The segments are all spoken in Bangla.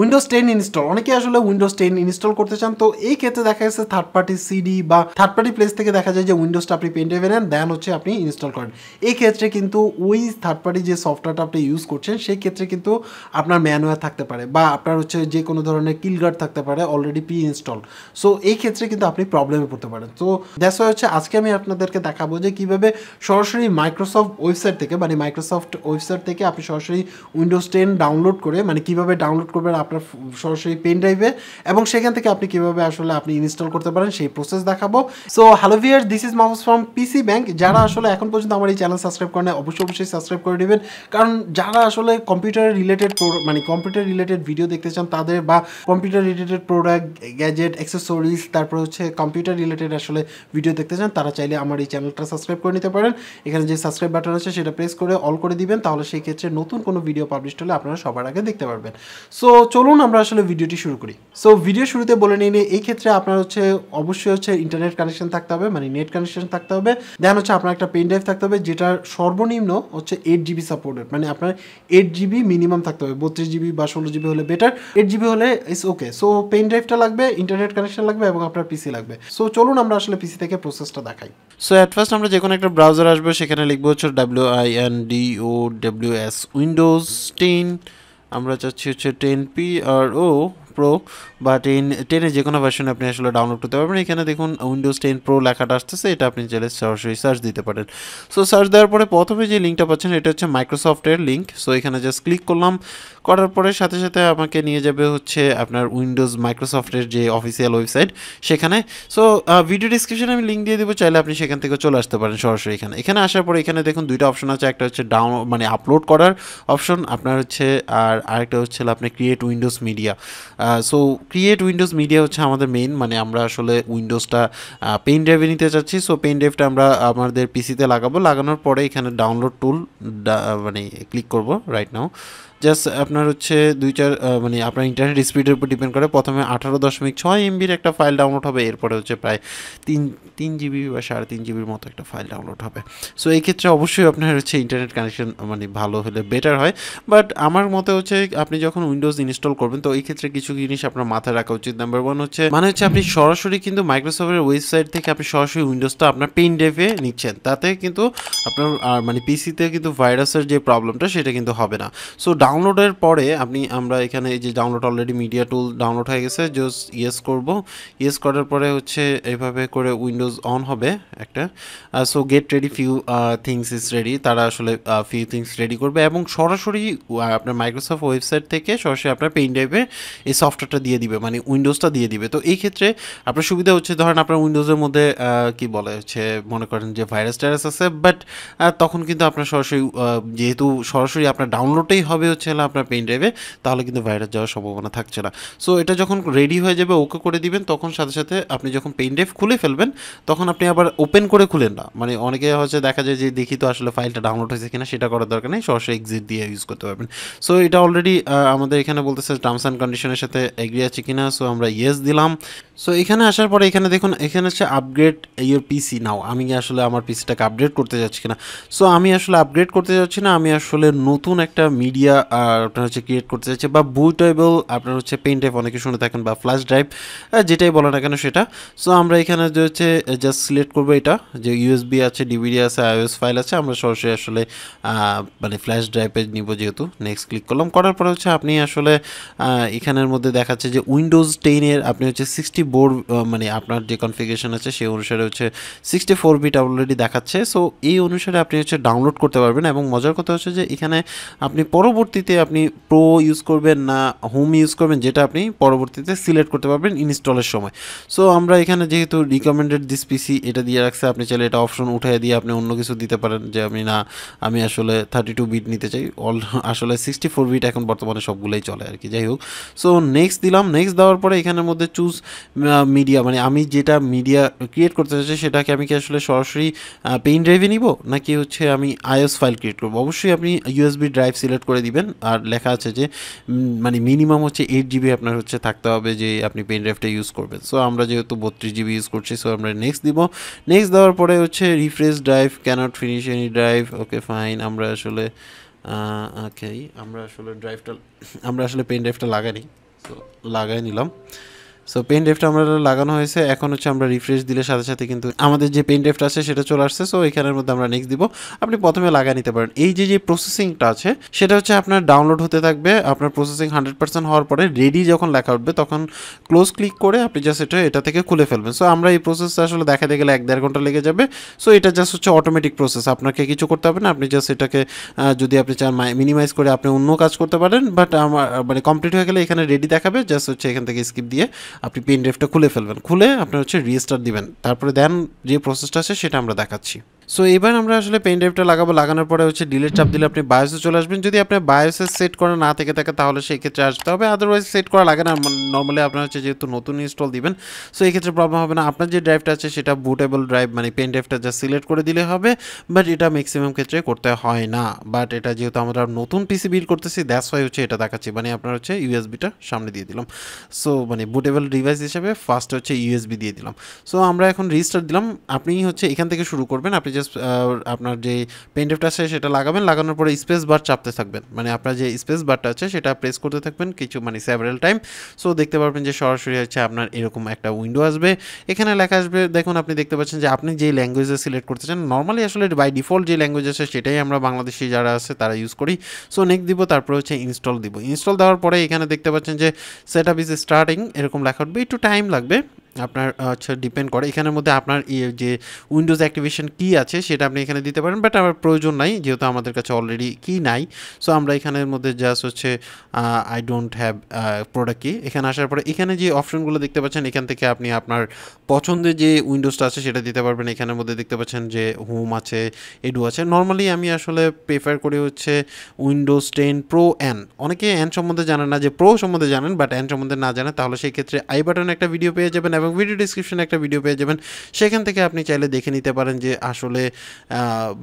উইন্ডোজ টেন ইনস্টল অনেকে আসলে উইন্ডোজ টেন ইনস্টল করতে চান তো এই ক্ষেত্রে দেখা যাচ্ছে থার্ড পার্টি সিডি বা থার্ড পার্টি প্লেস থেকে দেখা যায় যে উইন্ডোজটা আপনি পেন ড্রাইভে নেন দেন হচ্ছে আপনি ইনস্টল করেন এই ক্ষেত্রে কিন্তু ওই থার্ড পার্টি যে সফটওয়্যারটা আপনি ইউজ করছেন সেই ক্ষেত্রে কিন্তু আপনার ম্যানুয়ার থাকতে পারে বা আপনার হচ্ছে যে কোনো ধরনের কিল গার্ড থাকতে পারে অলরেডি প্রি ইনস্টল সো এই ক্ষেত্রে কিন্তু আপনি প্রবলেমে পড়তে পারেন তো দেশ হচ্ছে আজকে আমি আপনাদেরকে দেখাবো যে কীভাবে সরাসরি মাইক্রোসফট ওয়েবসাইট থেকে মানে মাইক্রোসফট ওয়েবসাইট থেকে আপনি সরাসরি উইন্ডোজ টেন ডাউনলোড করে মানে কীভাবে ডাউনলোড করবেন আপনার সরাসরি পেন ড্রাইভে এবং সেখান থেকে আপনি কিভাবে আসলে আপনি ইনস্টল করতে পারেন সেই প্রসেস দেখাবো so hello viewer this is Mahfuz from PC Bank যারা আসলে এখন পর্যন্ত আমার এই চ্যানেল সাবস্ক্রাইব করেন অবশ্যই অবশ্যই সাবস্ক্রাইব করে নেবেন কারণ যারা আসলে কম্পিউটার রিলেটেড মানে কম্পিউটার রিলেটেড ভিডিও দেখতে চান তাদের বা computer related product gadget accessories তারপর হচ্ছে কম্পিউটার রিলেটেড আসলে ভিডিও দেখতে চান তারা চাইলে আমার এই চ্যানেলটা সাবস্ক্রাইব করে নিতে পারেন এখানে যে সাবস্ক্রাইব বাটন আছে সেটা প্রেস করে অল করে দিবেন তাহলে সেই ক্ষেত্রে নতুন কোনো ভিডিও পাবলিশ হলে আপনারা সবার আগে দেখতে পারবেন সো চলুন আমরা আসলে ভিডিওটি শুরু করি সো ভিডিও শুরুতে বলে নিলে এই ক্ষেত্রে আপনার হচ্ছে অবশ্যই হচ্ছে ইন্টারনেট কানেকশন থাকতে হবে মানে নেট কানেকশন থাকতে হবে দেন হচ্ছে আপনার একটা পেন ড্রাইভ থাকতে হবে যেটার সর্বনিম্ন হচ্ছে এইট জিবি সাপোর্টেড মানে আপনার এইট জিবি মিনিমাম থাকতে হবে বত্রিশ জিবি বা ষোলো জিবি হলে বেটার এইট জিবি হলে ইস ওকে সো পেন ড্রাইভটা লাগবে ইন্টারনেট কানেকশন লাগবে এবং আপনার পিসি লাগবে সো চলুন আমরা আসলে পিসি থেকে প্রসেসটা দেখাই সো অ্যাট ফার্স্ট আমরা যে কোনো একটা ব্রাউজার আসবে সেখানে লিখবো হচ্ছে W I N D O W S Windows ten আমরা চাচ্ছি হচ্ছে ten P R O pro বা টেন টেনের যে কোনো ভার্সনে আপনি আসলে ডাউনলোড করতে পারবেন এখানে দেখুন উইন্ডোজ টেন প্রো লেখাটা আসতেছে এটা আপনি চাইলে সরাসরি সার্চ দিতে পারেন সো সার্চ দেওয়ার পরে প্রথমে যে লিঙ্কটা পাচ্ছেন এটা হচ্ছে মাইক্রোসফটের লিঙ্ক সো এখানে জাস্ট ক্লিক করলাম করার পরে সাথে সাথে আমাকে নিয়ে যাবে হচ্ছে আপনার উইন্ডোজ মাইক্রোসফটের যে অফিসিয়াল ওয়েবসাইট সেখানে সো ভিডিও ডিসক্রিপশানে আমি লিঙ্ক দিয়ে দেবো চাইলে আপনি সেখান থেকে চলে আসতে পারেন সরাসরি এখানে এখানে আসার পরে এখানে দেখুন দুইটা অপশন আছে একটা হচ্ছে ডাউন মানে আপলোড করার অপশন আপনার হচ্ছে আর আরেকটা হচ্ছে আপনি create Windows media so create Windows media হচ্ছে আমাদের মেন মানে আমরা আসলে উইন্ডোজটা পেন ড্রাইভে নিতে চাচ্ছি সো পেন ড্রাইভটা আমরা আমাদের পিসিতে লাগাবো লাগানোর পরে এখানে ডাউনলোড টুল মানে ক্লিক করব রাইট নাও জাস্ট আপনার হচ্ছে দুই চার মানে আপনার ইন্টারনেট স্পিডের উপর ডিপেন্ড করে প্রথমে আঠারো দশমিক ছয় এমবির একটা ফাইল ডাউনলোড হবে এরপরে হচ্ছে প্রায় তিন তিন জিবি বা সাড়ে তিন জিবির মতো একটা ফাইল ডাউনলোড হবে সো এই ক্ষেত্রে অবশ্যই আপনার হচ্ছে ইন্টারনেট কানেকশন মানে ভালো হলে বেটার হয় বাট আমার মতে হচ্ছে আপনি যখন উইন্ডোজ ইনস্টল করবেন তো এই ক্ষেত্রে কিছু জিনিস আপনার মাথায় রাখা উচিত নাম্বার ওয়ান হচ্ছে মানে হচ্ছে আপনি সরাসরি কিন্তু মাইক্রোসফটের ওয়েবসাইট থেকে আপনি সরাসরি উইন্ডোজটা আপনার পেন ড্রাইভে নিচ্ছেন তাতে কিন্তু আপনার মানে পিসিতে কিন্তু ভাইরাসের যে প্রবলেমটা সেটা কিন্তু হবে না সো ডাউনলোডের পরে আপনি আমরা এখানে এই যে download already media tool download হয়ে গেছে জাস্ট ইয়েস করব ইয়েস করার পরে হচ্ছে এভাবে করে উইন্ডোজ অন হবে একটা so get ready few things is ready তারা আসলে ফিউ থিংস রেডি করবে এবং সরাসরি আপনার মাইক্রোসফট ওয়েবসাইট থেকে সরাসরি আপনার পেন ড্রাইভে এই সফটওয়্যারটা দিয়ে দিবে মানে উইন্ডোজটা দিয়ে দিবে তো এই ক্ষেত্রে আপনার সুবিধা হচ্ছে ধরেন আপনার উইন্ডোজের মধ্যে কি বলে হচ্ছে মনে করেন যে ভাইরাস টাইরাস আছে বাট তখন কিন্তু আপনার সরাসরি যেহেতু সরাসরি আপনার ডাউনলোডেই হবে যাচ্ছে না আপনার পেন ড্রাইভে তাহলে কিন্তু ভাইরাস যাওয়ার সম্ভাবনা থাকছে না সো এটা যখন রেডি হয়ে যাবে ওকে করে দিবেন তখন সাথে সাথে আপনি যখন পেন ড্রাইভ খুলে ফেলবেন তখন আপনি আবার ওপেন করে খুলেন না মানে অনেকে হচ্ছে দেখা যায় যে দেখি তো আসলে ফাইলটা ডাউনলোড হয়েছে কিনা সেটা করার দরকার নেই সরাসরি এক্সিট দিয়ে ইউজ করতে পারবেন সো এটা অলরেডি আমাদের এখানে বলতেছে টার্মস অ্যান্ড কন্ডিশনের সাথে এগ্রি আছে কিনা সো আমরা ইয়েস দিলাম সো এখানে আসার পরে এখানে দেখুন এখানে হচ্ছে আপগ্রেড ইউর পিসি নাও আমি আসলে আমার পিসিটাকে আপগ্রেড করতে যাচ্ছি কিনা সো আমি আসলে আপগ্রেড করতে যাচ্ছি না আমি আসলে নতুন একটা মিডিয়া আপনার হচ্ছে ক্রিয়েট করতে চাইছে বা বুটেবল আপনার হচ্ছে পেন ড্রাইভ অনেকে শুনে থাকেন বা ফ্ল্যাশ ড্রাইভ যেটাই বলো না কেন সেটা সো আমরা এখানে যে হচ্ছে জাস্ট সিলেক্ট করবো এটা যে ইউএসবি আছে ডিভিডি আছে আইওএস ফাইল আছে আমরা সরাসরি আসলে মানে ফ্ল্যাশ ড্রাইভে নিব যেহেতু নেক্সট ক্লিক করলাম করার পরে হচ্ছে আপনি আসলে এখানের মধ্যে দেখাচ্ছে যে উইন্ডোজ টেনের আপনি হচ্ছে সিক্সটি বোর্ড মানে আপনার যে কনফিগারেশন আছে সেই অনুসারে হচ্ছে সিক্সটি ফোর বিট অলরেডি দেখাচ্ছে সো এই অনুসারে আপনি হচ্ছে ডাউনলোড করতে পারবেন এবং মজার কথা হচ্ছে যে এখানে আপনি পরবর্তী পরবর্তীতে আপনি প্রো ইউজ করবেন না হোম ইউজ করবেন যেটা আপনি পরবর্তীতে সিলেক্ট করতে পারবেন ইনস্টলের সময় সো আমরা এখানে যেহেতু রিকমেন্ডেড দিস পিসি এটা দিয়ে রাখছে আপনি চাইলে এটা অপশন উঠিয়ে দিয়ে আপনি অন্য কিছু দিতে পারেন যে আমি না আমি আসলে থার্টি টু বিট নিতে চাই অল আসলে সিক্সটি ফোর বিট এখন বর্তমানে সবগুলোই চলে আর কি যাই হোক সো নেক্সট দিলাম নেক্সট দেওয়ার পরে এখানের মধ্যে চুজ মিডিয়া মানে আমি যেটা মিডিয়া ক্রিয়েট করতে চাইছি সেটাকে আমি কি আসলে সরাসরি পেন ড্রাইভে নিব নাকি হচ্ছে আমি আইএস ফাইল ক্রিয়েট করবো অবশ্যই আপনি ইউএসবি ড্রাইভ সিলেক্ট করে দিবেন আর লেখা আছে যে মানে মিনিমাম হচ্ছে এইট জিবি আপনার হচ্ছে থাকতে হবে যে আপনি পেন ড্রাইভটা ইউজ করবেন সো আমরা যেহেতু বত্রিশ জিবি ইউজ করছি সো আমরা নেক্সট দিব নেক্সট দেওয়ার পরে হচ্ছে refresh drive can't finish any drive okay fine আমরা আসলে আমরা আসলে ড্রাইভটা আমরা আসলে পেন ড্রাইভটা লাগাইনি তো লাগাই নিলাম সো পেন ড্রাইভটা আমরা লাগানো হয়েছে এখন হচ্ছে আমরা রিফ্রেশ দিলে সাথে সাথে কিন্তু আমাদের যে পেন ড্রাইভটা আছে সেটা চলে আসছে সো এখানের মধ্যে আমরা নেক্সট দিব আপনি প্রথমে লাগা নিতে পারেন এই যে যে প্রসেসিংটা আছে সেটা হচ্ছে আপনার ডাউনলোড হতে থাকবে আপনার প্রসেসিং হান্ড্রেড পার্সেন্ট হওয়ার পরে রেডি যখন লেখা উঠবে তখন ক্লোজ ক্লিক করে আপনি জাস্ট এটা এটা থেকে খুলে ফেলবেন সো আমরা এই প্রসেসটা আসলে দেখাতে গেলে এক দেড় ঘন্টা লেগে যাবে সো এটা জাস্ট হচ্ছে অটোমেটিক প্রসেস আপনাকে কিছু করতে হবে না আপনি জাস্ট এটাকে যদি আপনি চান মিনিমাইজ করে আপনি অন্য কাজ করতে পারেন বাট আমার মানে কমপ্লিট হয়ে গেলে এখানে রেডি দেখাবে জাস্ট হচ্ছে এখান থেকে স্কিপ দিয়ে আপনি পেন ড্রাইভটা খুলে ফেলবেন খুলে আপনার হচ্ছে রিস্টার্ট দিবেন তারপরে দেন যে প্রসেসটা আছে সেটা আমরা দেখাচ্ছি সো এবার আমরা আসলে পেন ড্রাইভটা লাগাবো লাগানোর পরে হচ্ছে ডিলের চাপ দিলে আপনি বায়োসে চলে আসবেন যদি আপনি বায়োসে সেট করা না থেকে থাকে তাহলে সেই ক্ষেত্রে আসতে হবে আদারওয়াইজ সেট করা লাগে না নর্মালি মানে আপনার হচ্ছে যেহেতু নতুন ইনস্টল দিবেন সো এই ক্ষেত্রে প্রবলেম হবে না আপনার যে ড্রাইভটা আছে সেটা বুটেবল ড্রাইভ মানে পেন ড্রাইভটা যা সিলেক্ট করে দিলে হবে বাট এটা ম্যাক্সিমাম ক্ষেত্রে করতে হয় না বাট এটা যেহেতু আমরা নতুন পিসি বিল্ড করতেছি দ্যাটস ওয়াই হচ্ছে এটা দেখাচ্ছি মানে আপনার হচ্ছে ইউএসবিটা সামনে দিয়ে দিলাম সো মানে বুটেবল ডিভাইস হিসেবে ফার্স্ট হচ্ছে ইউএসবি দিয়ে দিলাম সো আমরা এখন রেজিস্টার দিলাম আপনি হচ্ছে এখান থেকে শুরু করবেন আপনি পেজেস আপনার যে পেনড্রাইভটা আছে সেটা লাগাবেন লাগানোর পরে স্পেস বার চাপতে থাকবেন মানে আপনার যে স্পেস বারটা আছে সেটা প্রেস করতে থাকবেন কিছু মানে সেভারেল টাইম সো দেখতে পারবেন যে সরাসরি হচ্ছে আপনার এরকম একটা উইন্ডো আসবে এখানে লেখা আসবে দেখুন আপনি দেখতে পাচ্ছেন যে আপনি যে ল্যাঙ্গুয়েজে সিলেক্ট করতে চান নর্মালি আসলে বাই ডিফল্ট যে ল্যাঙ্গুয়েজ আছে সেটাই আমরা বাংলাদেশি যারা আছে তারা ইউজ করি সো নেক্সট দিব তারপরে হচ্ছে ইনস্টল দিব ইনস্টল দেওয়ার পরে এখানে দেখতে পাচ্ছেন যে সেট আপ ইজ স্টার্টিং এরকম লেখা উঠবে একটু টাইম লাগবে আপনার হচ্ছে ডিপেন্ড করে এখানের মধ্যে আপনার ইয়ে যে উইন্ডোজ অ্যাক্টিভেশন কী আছে সেটা আপনি এখানে দিতে পারেন বাট আমার প্রয়োজন নাই যেহেতু আমাদের কাছে অলরেডি কি নাই সো আমরা এখানের মধ্যে জাস্ট হচ্ছে আই ডোন্ট হ্যাভ প্রোডাক্ট কি এখানে আসার পরে এখানে যে অপশনগুলো দেখতে পাচ্ছেন এখান থেকে আপনি আপনার পছন্দের যে উইন্ডোজটা আছে সেটা দিতে পারবেন এখানের মধ্যে দেখতে পাচ্ছেন যে হোম আছে এডু আছে নর্মালি আমি আসলে প্রেফার করি হচ্ছে উইন্ডোজ টেন প্রো অ্যান অনেকে অ্যান সম্বন্ধে জানেন না যে প্রো সম্বন্ধে জানেন বাট অ্যান সম্বন্ধে না জানেন তাহলে সেই ক্ষেত্রে আই বাটন একটা ভিডিও পেয়ে যাবেন এবং এবং ভিডিও ডিসক্রিপশনে একটা ভিডিও পেয়ে যাবেন সেখান থেকে আপনি চাইলে দেখে নিতে পারেন যে আসলে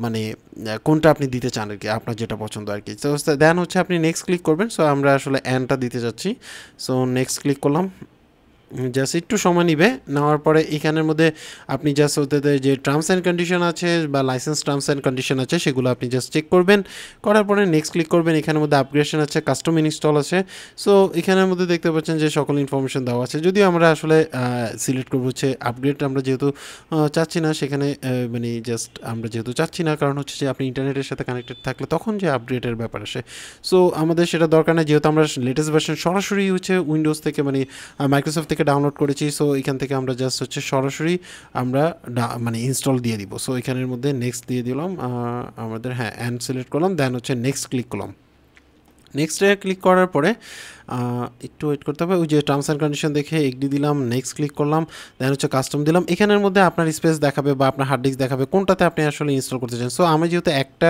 মানে কোনটা আপনি দিতে চান আর কি আপনার যেটা পছন্দ আর কি তো দেন হচ্ছে আপনি নেক্সট ক্লিক করবেন সো আমরা আসলে অ্যানটা দিতে যাচ্ছি সো নেক্সট ক্লিক করলাম জাস্ট একটু সময় নিবে নেওয়ার পরে এখানের মধ্যে আপনি জাস্ট ওদের যে টার্মস অ্যান্ড কন্ডিশন আছে বা লাইসেন্স টার্মস অ্যান্ড কন্ডিশন আছে সেগুলো আপনি জাস্ট চেক করবেন করার পরে নেক্সট ক্লিক করবেন এখানের মধ্যে আপগ্রেশন আছে কাস্টম ইনস্টল আছে সো এখানের মধ্যে দেখতে পাচ্ছেন যে সকল ইনফরমেশন দেওয়া আছে যদিও আমরা আসলে সিলেক্ট করবো হচ্ছে আপগ্রেড আমরা যেহেতু চাচ্ছি না সেখানে মানে জাস্ট আমরা যেহেতু চাচ্ছি না কারণ হচ্ছে যে আপনি ইন্টারনেটের সাথে কানেক্টেড থাকলে তখন যে আপগ্রেডের ব্যাপার আসে সো আমাদের সেটা দরকার নেই যেহেতু আমরা লেটেস্ট ভার্সন সরাসরি হচ্ছে উইন্ডোজ থেকে মানে মাইক্রোসফট থেকে ডাউনলোড করেছি সো এখান থেকে আমরা জাস্ট হচ্ছে সরাসরি আমরা মানে ইনস্টল দিয়ে দিব সো এখানের মধ্যে নেক্সট দিয়ে দিলাম আমাদের হ্যাঁ অ্যান্ড সিলেক্ট করলাম দেন হচ্ছে নেক্সট ক্লিক করলাম নেক্সটে ক্লিক করার পরে একটু ওয়েট করতে হবে ওই যে টার্মস অ্যান্ড কন্ডিশন দেখে এগ্রি দিলাম নেক্সট ক্লিক করলাম দেন হচ্ছে কাস্টম দিলাম এখানের মধ্যে আপনার স্পেস দেখাবে বা আপনার হার্ড ডিস্ক দেখাবে কোনটাতে আপনি আসলে ইনস্টল করতে চান সো আমি যেহেতু একটা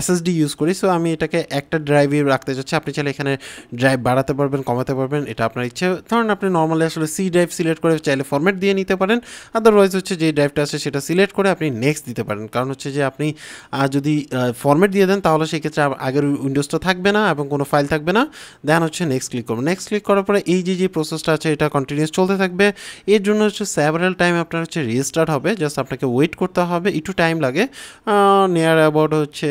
এসএসডি ইউজ করি সো আমি এটাকে একটা ড্রাইভে রাখতে চাচ্ছি আপনি চাইলে এখানে ড্রাইভ বাড়াতে পারবেন কমাতে পারবেন এটা আপনার ইচ্ছে ধরুন আপনি নর্মালি আসলে সি ড্রাইভ সিলেক্ট করে চাইলে ফরম্যাট দিয়ে নিতে পারেন আদারওয়াইজ হচ্ছে যে ড্রাইভটা আছে সেটা সিলেক্ট করে আপনি নেক্সট দিতে পারেন কারণ হচ্ছে যে আপনি যদি ফরম্যাট দিয়ে দেন তাহলে সেক্ষেত্রে আগের উইন্ডোজটা থাকবে না এবং কোনো ফাইল থাকবে না দেন হচ্ছে নেক্সট ক্লিক করবো নেক্সট ক্লিক করার পরে এই যে যে প্রসেসটা আছে এটা কন্টিনিউস চলতে থাকবে এর জন্য হচ্ছে সেভারাল টাইম আপনার হচ্ছে রেজিস্টার্ট হবে জাস্ট আপনাকে ওয়েট করতে হবে একটু টাইম লাগে নিয়ার অ্যাবাউট হচ্ছে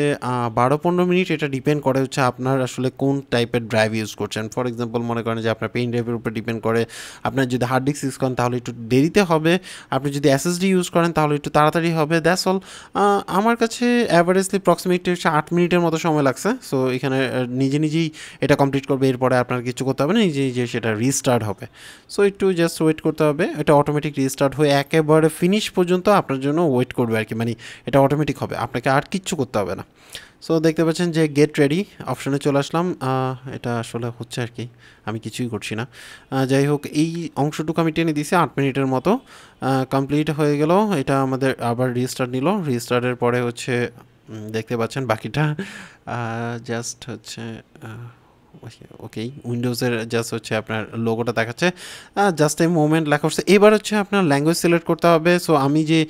বারো পনেরো মিনিট এটা ডিপেন্ড করে হচ্ছে আপনার আসলে কোন টাইপের ড্রাইভ ইউজ করছেন ফর এক্সাম্পল মনে করেন যে আপনার পেন ড্রাইভের উপর ডিপেন্ড করে আপনার যদি হার্ড ডিস্ক ইউজ করেন তাহলে একটু দেরিতে হবে আপনি যদি এসএসডি ইউজ করেন তাহলে একটু তাড়াতাড়ি হবে দ্যাস অল আমার কাছে অ্যাভারেজলি প্রক্সিমেটলি হচ্ছে আট মিনিটের মতো সময় লাগছে সো এখানে নিজে নিজেই এটা কমপ্লিট করবে এরপরে আপনার কিছু কিছু করতে হবে না নিজে নিজে সেটা রিস্টার্ট হবে সো একটু জাস্ট ওয়েট করতে হবে এটা অটোমেটিক রিস্টার্ট হয়ে একেবারে ফিনিশ পর্যন্ত আপনার জন্য ওয়েট করবে আর কি মানে এটা অটোমেটিক হবে আপনাকে আর কিচ্ছু করতে হবে না সো দেখতে পাচ্ছেন যে গেট রেডি অপশানে চলে আসলাম এটা আসলে হচ্ছে আর কি আমি কিছুই করছি না যাই হোক এই অংশটুকু আমি টেনে দিয়েছি আট মিনিটের মতো কমপ্লিট হয়ে গেল এটা আমাদের আবার রিস্টার্ট নিল রিস্টার্টের পরে হচ্ছে দেখতে পাচ্ছেন বাকিটা জাস্ট হচ্ছে ওকে উইন্ডোজের জাস্ট হচ্ছে আপনার লোগোটা দেখাচ্ছে জাস্ট এই মোমেন্ট লেখা হচ্ছে এবার হচ্ছে আপনার ল্যাঙ্গুয়েজ সিলেক্ট করতে হবে সো আমি যে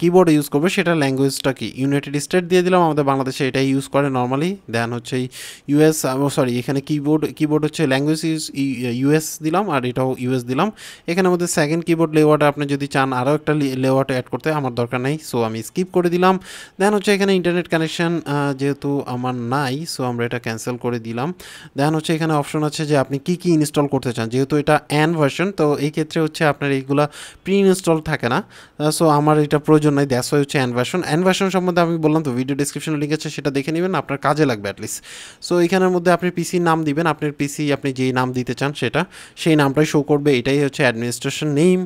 কিবোর্ড ইউজ করবো সেটা ল্যাঙ্গুয়েজটা কি ইউনাইটেড স্টেট দিয়ে দিলাম আমাদের বাংলাদেশে এটাই ইউজ করে নর্মালি দেন হচ্ছে ইউএস সরি এখানে কিবোর্ড কিবোর্ড হচ্ছে ল্যাঙ্গুয়েজ ইউজ ইউএস দিলাম আর এটাও ইউএস দিলাম এখানে আমাদের সেকেন্ড কিবোর্ড লেওয়ার্ড আপনি যদি চান আরও একটা লেওয়ার্ড অ্যাড করতে আমার দরকার নেই সো আমি স্কিপ করে দিলাম দেন হচ্ছে এখানে ইন্টারনেট কানেকশান যেহেতু আমার নাই সো আমরা এটা ক্যান্সেল করে দিলাম দেন হচ্ছে এখানে অপশন আছে যে আপনি কি কি ইনস্টল করতে চান যেহেতু এটা অ্যান ভার্সন তো এই ক্ষেত্রে হচ্ছে আপনার এইগুলো প্রি ইনস্টল থাকে না সো আমার এটা প্রয়োজন নাই দ্যাস ওয়াই হচ্ছে অ্যান ভার্সন অ্যান ভার্সন সম্বন্ধে আমি বললাম তো ভিডিও ডিসক্রিপশনে লিঙ্ক আছে সেটা দেখে নেবেন আপনার কাজে লাগবে অ্যাটলিস্ট সো এখানের মধ্যে আপনি পিসির নাম দিবেন আপনার পিসি আপনি যেই নাম দিতে চান সেটা সেই নামটাই শো করবে এটাই হচ্ছে অ্যাডমিনিস্ট্রেশন নেম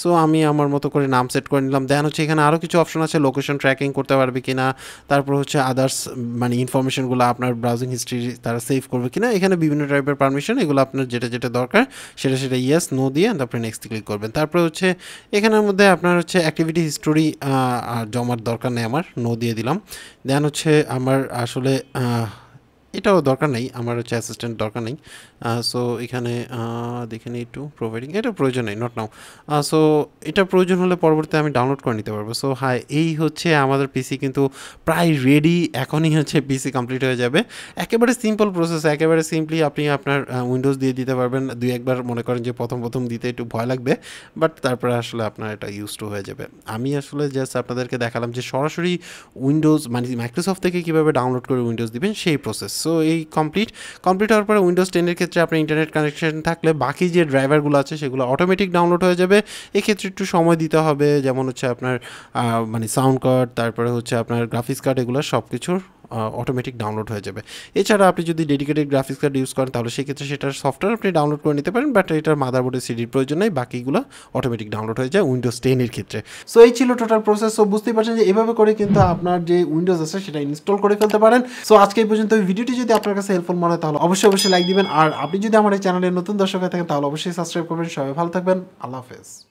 সো আমি আমার মতো করে নাম সেট করে নিলাম দেন হচ্ছে এখানে আরও কিছু অপশন আছে লোকেশন ট্র্যাকিং করতে পারবে কিনা তারপর হচ্ছে আদার্স মানে ইনফরমেশনগুলো আপনার ব্রাউজিং হিস্ট্রি তারা সেভ করবে কিনা এখানে বিভিন্ন টাইপের পারমিশন এগুলো আপনার যেটা যেটা দরকার সেটা সেটা ইয়েস নো দিয়ে তারপরে নেক্সট ক্লিক করবেন তারপরে হচ্ছে এখানের মধ্যে আপনার হচ্ছে অ্যাক্টিভিটি হিস্টোরি জমার দরকার নেই আমার নো দিয়ে দিলাম দেন হচ্ছে আমার আসলে এটাও দরকার নেই আমার হচ্ছে অ্যাসিস্ট্যান্ট দরকার নেই সো এখানে দেখে নিই একটু প্রোভাইডিং এটা প্রয়োজন নেই নট নাও সো এটা প্রয়োজন হলে পরবর্তীতে আমি ডাউনলোড করে নিতে পারবো সো হ্যাঁ এই হচ্ছে আমাদের পিসি কিন্তু প্রায় রেডি এখনই হচ্ছে পিসি কমপ্লিট হয়ে যাবে একেবারে সিম্পল প্রসেস একেবারে সিম্পলি আপনি আপনার উইন্ডোজ দিয়ে দিতে পারবেন দুই একবার মনে করেন যে প্রথম প্রথম দিতে একটু ভয় লাগবে বাট তারপরে আসলে আপনার এটা ইউজ টু হয়ে যাবে আমি আসলে জাস্ট আপনাদেরকে দেখালাম যে সরাসরি উইন্ডোজ মানে মাইক্রোসফট থেকে কীভাবে ডাউনলোড করে উইন্ডোজ দিবেন সেই প্রসেস সো এই কমপ্লিট কমপ্লিট হওয়ার পরে উইন্ডোজ টেনের ক্ষেত্রে আপনার ইন্টারনেট কানেকশন থাকলে বাকি যে ড্রাইভারগুলো আছে সেগুলো অটোমেটিক ডাউনলোড হয়ে যাবে এক্ষেত্রে একটু সময় দিতে হবে যেমন হচ্ছে আপনার মানে সাউন্ড কার্ড তারপরে হচ্ছে আপনার গ্রাফিক্স কার্ড এগুলো সব কিছুর অটোমেটিক ডাউনলোড হয়ে যাবে এছাড়া আপনি যদি ডেডিকেটেড গ্রাফিক্স কার্ড ইউজ করেন তাহলে সেক্ষেত্রে সেটার সফটওয়্যার আপনি ডাউনলোড করে নিতে পারেন বাট এটার মাদারবোর্ডের সিডির প্রয়োজন নেই বাকিগুলো অটোমেটিক ডাউনলোড হয়ে যায় উইন্ডোজ টেনের ক্ষেত্রে সো এই ছিল টোটাল প্রসেস সো বুঝতেই পারছেন যে এভাবে করে কিন্তু আপনার যে উইন্ডোজ আছে সেটা ইনস্টল করে ফেলতে পারেন সো আজকে এই পর্যন্ত ভিডিওটি যদি আপনার কাছে হেল্পফুল মনে হয় তাহলে অবশ্যই অবশ্যই লাইক দিবেন আর আপনি যদি আমার এই চ্যানেলে নতুন দর্শক হয়ে থাকেন তাহলে অবশ্যই সাবস্ক্রাইব করবেন সবাই ভালো থাকবেন আল্লাহ হাফেজ